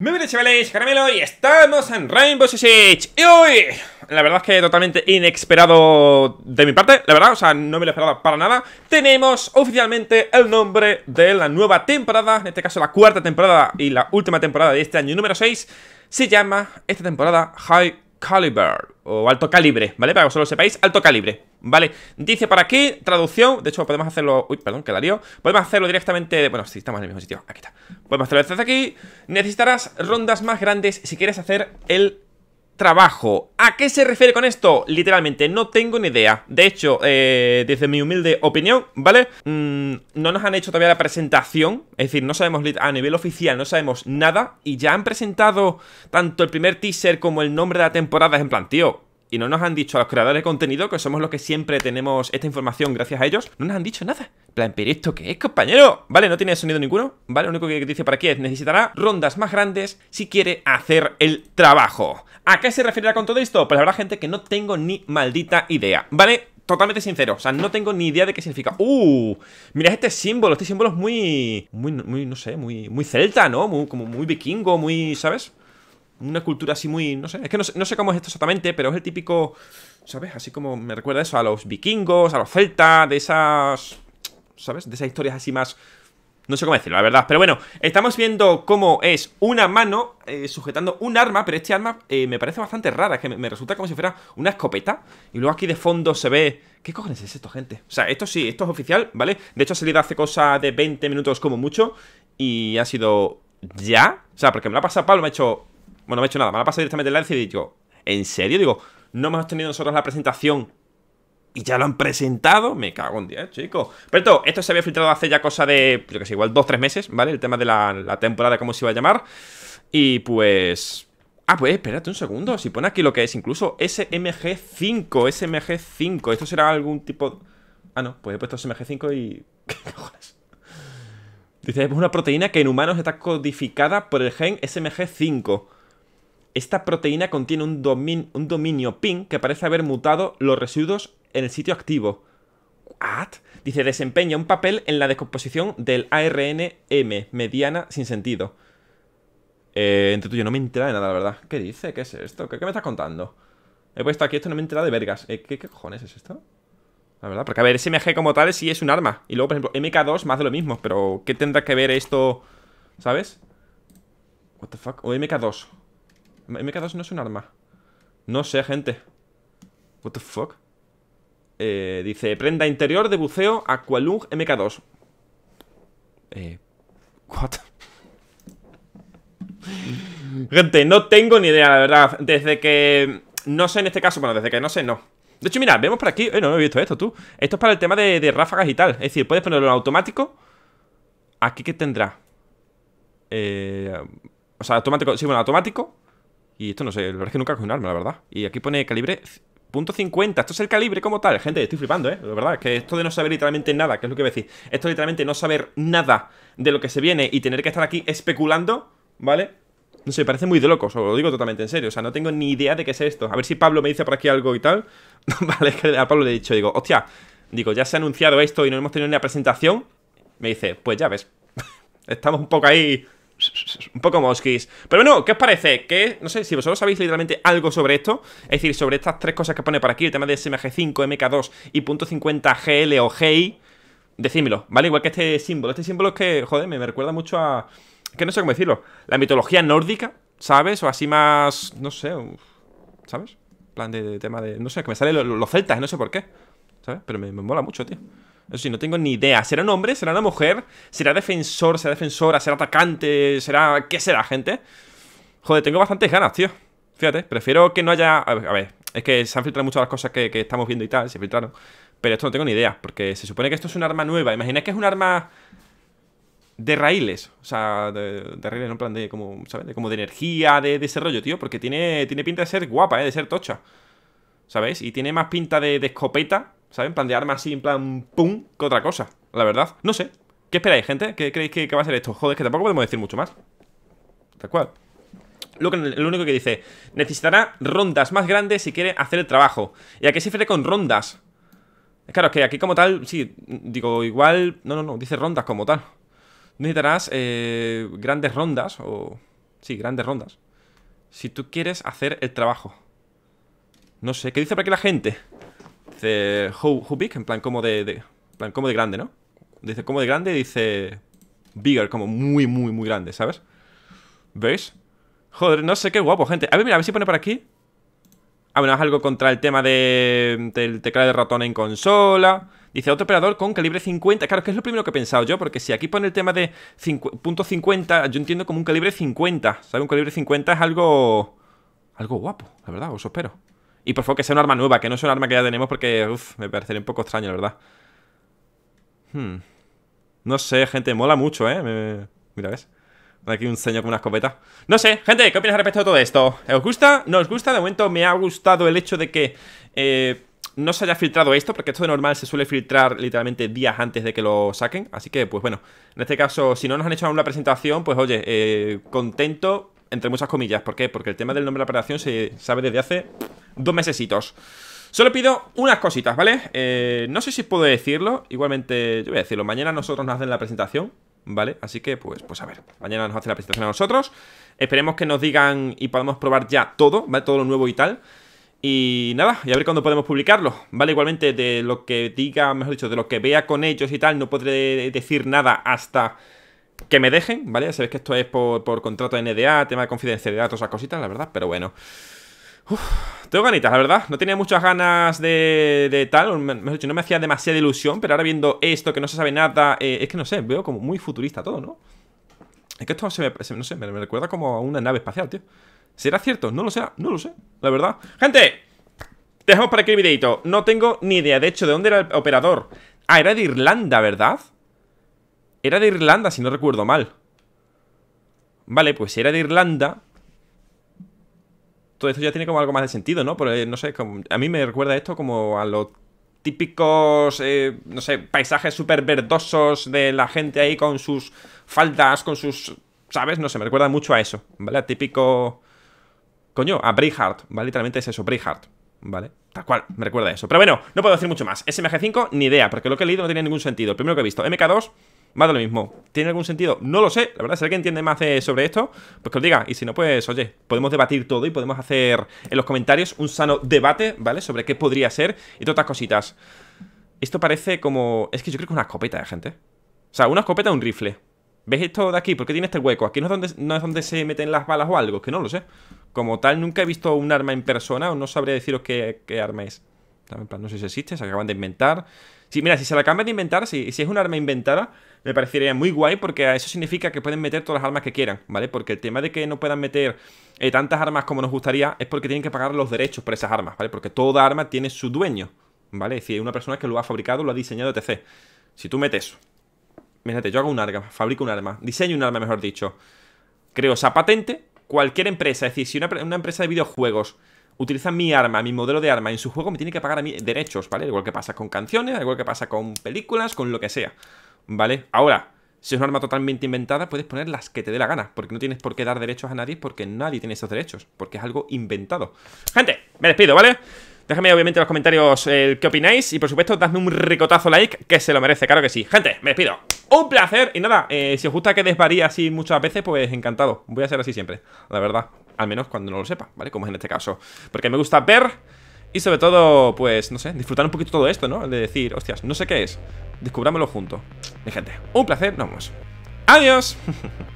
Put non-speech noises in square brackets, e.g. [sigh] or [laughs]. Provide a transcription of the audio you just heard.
Muy buenas chavales, Caramelo y estamos en Rainbow Six Y hoy, la verdad es que totalmente inesperado de mi parte La verdad, o sea, no me lo esperaba para nada Tenemos oficialmente el nombre de la nueva temporada En este caso la cuarta temporada y la última temporada de este año número 6 Se llama esta temporada High Caliber o alto calibre, ¿vale? Para que solo lo sepáis, alto calibre, ¿vale? Dice para aquí, traducción, de hecho podemos hacerlo... Uy, perdón, que la lío Podemos hacerlo directamente... Bueno, sí, estamos en el mismo sitio, aquí está Podemos hacerlo desde aquí Necesitarás rondas más grandes si quieres hacer el trabajo. ¿A qué se refiere con esto? Literalmente, no tengo ni idea. De hecho, eh, desde mi humilde opinión, ¿vale? Mm, no nos han hecho todavía la presentación. Es decir, no sabemos a nivel oficial, no sabemos nada. Y ya han presentado tanto el primer teaser como el nombre de la temporada. en plan, tío, y no nos han dicho a los creadores de contenido, que somos los que siempre tenemos esta información gracias a ellos, no nos han dicho nada plan, ¿pero esto qué es, compañero? Vale, no tiene sonido ninguno. Vale, lo único que dice para aquí es necesitará rondas más grandes si quiere hacer el trabajo. ¿A qué se referirá con todo esto? Pues habrá gente que no tengo ni maldita idea. Vale, totalmente sincero. O sea, no tengo ni idea de qué significa. ¡Uh! Mira este símbolo. Este símbolo es muy. Muy, muy no sé, muy, muy celta, ¿no? como muy vikingo, muy. ¿Sabes? Una cultura así muy. No sé. Es que no sé cómo es esto exactamente, pero es el típico. ¿Sabes? Así como me recuerda eso a los vikingos, a los celtas, de esas ¿sabes? De esas historias así más... No sé cómo decirlo, la verdad. Pero bueno, estamos viendo cómo es una mano eh, sujetando un arma, pero este arma eh, me parece bastante rara, es que me, resulta como si fuera una escopeta. Y luego aquí de fondo se ve... ¿Qué cojones es esto, gente? O sea, esto sí, esto es oficial, ¿vale? De hecho ha salido hace cosa de 20 minutos como mucho y ha sido... ¿Ya? O sea, porque me lo ha pasado Pablo, me ha hecho... Bueno, me ha hecho nada, me lo ha pasado directamente el lance y digo... ¿En serio? Digo, no hemos tenido nosotros la presentación y ya lo han presentado, me cago en dios, chicos. Pero esto esto se había filtrado hace ya cosa de, yo que sé, igual 2 tres meses, ¿vale? El tema de la, temporada, cómo se iba a llamar. Y pues... Ah, pues espérate un segundo, si pone aquí lo que es, incluso SMG5, SMG5, esto será algún tipo... Ah, no, pues he puesto SMG5 y... [laughs] ¿Qué cojones? Dice, es una proteína que en humanos está codificada por el gen SMG5. Esta proteína contiene un, un dominio PIN que parece haber mutado los residuos en el sitio activo. ¿What? Dice, desempeña un papel en la descomposición del ARNm mediana sin sentido. Eh, entre tú yo no me entera de nada, la verdad. ¿Qué dice? ¿Qué es esto? ¿Qué, me estás contando? He puesto aquí esto no me entra de vergas. Eh, ¿qué, cojones es esto? La verdad, porque a ver, SMG como tal sí es un arma. Y luego, por ejemplo, MK2 más de lo mismo. Pero, ¿qué tendrá que ver esto? ¿Sabes? What the fuck? O MK2. MK2 no es un arma. No sé, gente. What the fuck? Eh, dice, prenda interior de buceo Aqualung MK2. Eh, what? Gente, no tengo ni idea, la verdad. Desde que... No sé en este caso, bueno, desde que no sé, no. De hecho, mira, vemos por aquí... Eh, no, no he visto esto, tú. Esto es para el tema de, ráfagas y tal. Es decir, puedes ponerlo en automático. ¿Aquí que tendrá? Eh... O sea, automático... Sí, bueno, automático. Y esto no sé, la verdad es que nunca cogí un arma, la verdad. Y aquí pone calibre 50, esto es el calibre como tal. Gente, estoy flipando, ¿eh? La verdad, es que esto de no saber literalmente nada, que es lo que voy a decir. Esto de literalmente no saber nada de lo que se viene y tener que estar aquí especulando, ¿vale? No sé, parece muy de locos, O lo digo totalmente en serio. O sea, no tengo ni idea de qué es esto. A ver si Pablo me dice por aquí algo y tal. [laughs] vale, es que a Pablo le he dicho, digo, hostia, digo, ya se ha anunciado esto y no hemos tenido ni la presentación. Me dice, pues ya ves. [laughs] Estamos un poco ahí un poco mosquis. Pero bueno, ¿qué os parece? Que, no sé, si vosotros sabéis literalmente algo sobre esto, es decir, sobre estas tres cosas que pone por aquí, el tema de SMG5, MK2 y .50 GL o GI, decídmelo, ¿vale? Igual que este símbolo. Este símbolo es que, joder, me, recuerda mucho a... que no sé cómo decirlo. La mitología nórdica, ¿sabes? O así más... no sé, ¿sabes? plan de, tema de... no sé, que me salen los, celtas, no sé por qué. ¿Sabes? Pero me mola mucho, tío. Eso sí, no tengo ni idea. ¿Será un hombre? ¿Será una mujer? ¿Será defensor? ¿Será defensora? ¿Será atacante? ¿Será...? ¿Qué será, gente? Joder, tengo bastantes ganas, tío. Fíjate, prefiero que no haya... A ver, es que se han filtrado muchas las cosas que, estamos viendo y tal, se filtraron. Pero esto no tengo ni idea, porque se supone que esto es un arma nueva. Imagina que es un arma de raíles. O sea, de, de raíles, en plan de como, ¿sabes? De, como de energía, de, desarrollo tío. Porque tiene, tiene pinta de ser guapa, ¿eh? de ser tocha. ¿Sabéis? Y tiene más pinta de escopeta ¿Saben? plan de arma así, en plan pum, que otra cosa, la verdad. No sé. ¿Qué esperáis, gente? ¿Qué creéis que, va a ser esto? Joder, que tampoco podemos decir mucho más. Tal cual. Lo, que, único que dice, necesitará rondas más grandes si quiere hacer el trabajo. ¿Y a qué se refiere con rondas? Claro, es que aquí como tal, sí, digo, igual... No, no, no, dice rondas como tal. Necesitarás eh, grandes rondas o... Sí, grandes rondas. Si tú quieres hacer el trabajo. No sé, ¿qué dice por aquí la gente? how, en plan como de, plan como de grande, ¿no? Dice como de grande dice bigger, como muy, muy, muy grande, ¿sabes? ¿Veis? Joder, no sé qué guapo, gente. A ver, mira, a ver si pone por aquí. Ah, bueno, es algo contra el tema de, del teclado de ratón en consola. Dice otro operador con calibre 50. Claro, que es lo primero que he pensado yo, porque si aquí pone el tema de 5.50, yo entiendo como un calibre 50. ¿Sabes? Un calibre 50 es algo... Algo guapo, la verdad, os espero. Y por favor que sea un arma nueva, que no sea un arma que ya tenemos porque me parecería un poco extraño, la verdad. Hmm. No sé, gente, mola mucho, ¿eh? Mira, ¿ves? Aquí un señor con una escopeta. No sé, gente, ¿qué opinas respecto de todo esto? ¿Os gusta? ¿No os gusta? De momento me ha gustado el hecho de que... Eh, no se haya filtrado esto, porque esto de normal se suele filtrar literalmente días antes de que lo saquen. Así que, pues bueno, en este caso, si no nos han hecho aún presentación, pues oye, eh, contento entre muchas comillas. ¿Por qué? Porque el tema del nombre de la operación se sabe desde hace dos mesecitos. Solo pido unas cositas, ¿vale? Eh, no sé si puedo decirlo, igualmente yo voy a decirlo. Mañana nosotros nos hacen la presentación, ¿vale? Así que, pues, pues a ver, mañana nos hace la presentación a nosotros. Esperemos que nos digan y podamos probar ya todo, ¿vale? Todo lo nuevo y tal. Y nada, y a ver cuándo podemos publicarlo. Vale, igualmente de lo que diga, mejor dicho, de lo que vea con ellos y tal, no podré decir nada hasta que me dejen, ¿vale? Sabéis que esto es por, contrato de NDA, tema de confidencialidad, todas esas cositas, la verdad, pero bueno. Uf, tengo ganitas, la verdad. No tenía muchas ganas de, tal. no me hacía demasiada ilusión. Pero ahora viendo esto, que no se sabe nada. Eh, es que no sé, veo como muy futurista todo, ¿no? Es que esto se me, no sé, me, recuerda como a una nave espacial, tío. ¿Será cierto? No lo sé, no lo sé, la verdad. ¡Gente! Dejamos para aquí el videito. No tengo ni idea, de hecho, de dónde era el operador. Ah, era de Irlanda, ¿verdad? Era de Irlanda, si no recuerdo mal. Vale, pues si era de Irlanda... Todo esto ya tiene como algo más de sentido, ¿no? Pero, no sé, a mí me recuerda esto como a los típicos, eh, no sé, paisajes súper verdosos de la gente ahí con sus faldas, con sus... ¿Sabes? No sé, me recuerda mucho a eso, ¿vale? A típico... Coño, a Brihard, ¿vale? Literalmente es eso, Brihard, ¿vale? Tal cual, me recuerda a eso. Pero bueno, no puedo decir mucho más. SMG5, ni idea, porque lo que he leído no tiene ningún sentido. El primero que he visto, MK2, más de lo mismo. ¿Tiene algún sentido? No lo sé. La verdad, si alguien entiende más eh, sobre esto, pues que lo diga. Y si no, pues oye, podemos debatir todo y podemos hacer en los comentarios un sano debate, ¿vale? Sobre qué podría ser y todas estas cositas. Esto parece como... Es que yo creo que es una escopeta, de gente? O sea, una escopeta o un rifle. ¿Veis esto de aquí? ¿Por qué tiene este hueco? Aquí no es, donde, no es donde se meten las balas o algo, que no lo sé. Como tal, nunca he visto un arma en persona o no sabría deciros qué, arma es. no sé si existe, se acaban de inventar. Sí, mira, si se la acaban de inventar, si, si es un arma inventada, me parecería muy guay porque eso significa que pueden meter todas las armas que quieran, ¿vale? Porque el tema de que no puedan meter eh, tantas armas como nos gustaría es porque tienen que pagar los derechos por esas armas, ¿vale? Porque toda arma tiene su dueño, ¿vale? Es decir, hay una persona que lo ha fabricado, lo ha diseñado, etc. Si tú metes, fíjate, yo hago un arma, fabrico un arma, diseño un arma, mejor dicho, creo esa patente, cualquier empresa, es decir, si una, una empresa de videojuegos utiliza mi arma, mi modelo de arma en su juego, me tiene que pagar a mí derechos, ¿vale? Igual que pasa con canciones, igual que pasa con películas, con lo que sea. ¿vale? Ahora, si es un arma totalmente inventada, puedes poner las que te dé la gana, porque no tienes por qué dar derechos a nadie, porque nadie tiene esos derechos, porque es algo inventado. Gente, me despido, ¿vale? Déjame obviamente en los comentarios el eh, qué opináis y por supuesto dadme un ricotazo like que se lo merece, claro que sí. Gente, me despido. Un placer y nada, eh, si os gusta que desvaría así muchas veces, pues encantado. Voy a ser así siempre, la verdad. Al menos cuando no lo sepa, ¿vale? Como es en este caso. Porque me gusta ver y sobre todo, pues, no sé, disfrutar un poquito todo esto, ¿no? De decir, hostias, no sé qué es. Descubrámoslo junto. Mi gente, un placer, nos vemos. ¡Adiós! [laughs]